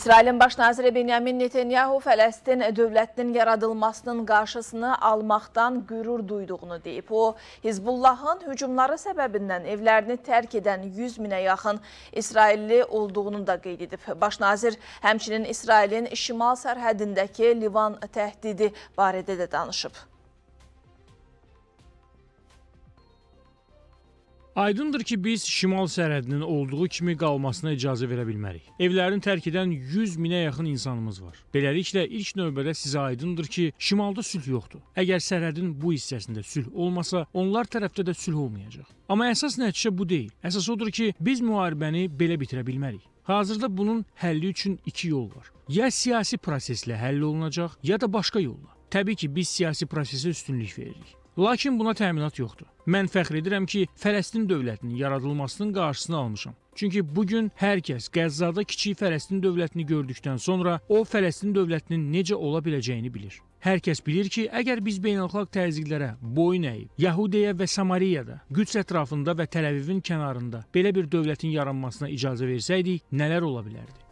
İsrailin baş naziri Benjamin Netanyahu Fələstin dövlətinin yaradılmasının qarşısını almaqdan qürur duyduğunu deyib. O, Hizbullahın hücumları səbəbindən evlərini tərk edən 100 minə yaxın İsrailli olduğunu da qeyd edib. Baş nazir həmçinin İsrailin şimal sərhədindəki Livan təhdidi barədə də danışıb. Aydındır ki, biz şimal sərhədinin olduğu kimi qalmasına icazə verə bilmərik. Evlərini tərk edən 100 minə yaxın insanımız var. Beləliklə, ilk növbədə sizə aydındır ki, şimalda sülh yoxdur. Əgər sərhədin bu hissəsində sülh olmasa, onlar tərəfdə də sülh olmayacaq. Amma əsas nəticə bu deyil. Əsas odur ki, biz müharibəni belə bitirə bilmərik. Hazırda bunun həlli üçün iki yol var. Ya siyasi proseslə həll olunacaq, ya da başqa yolla. Təbii ki, biz siyasi prosesə üstünlük veririk. Lakin buna təminat yoxdur. Mən fəxr edirəm ki, Fələstin dövlətinin yaradılmasının qarşısını almışam. Çünki bu gün hər kəs Qəzzada kiçik Fələstin dövlətini gördükdən sonra o Fələstin dövlətinin necə ola biləcəyini bilir. Hər kəs bilir ki, əgər biz beynəlxalq təzyiqlərə boyun əyib, Yahudiyyə və Samariyada, Qüds ətrafında və Təl-Əvivin kənarında belə bir dövlətin yaranmasına icazə versəydik, nələr ola bilərdi?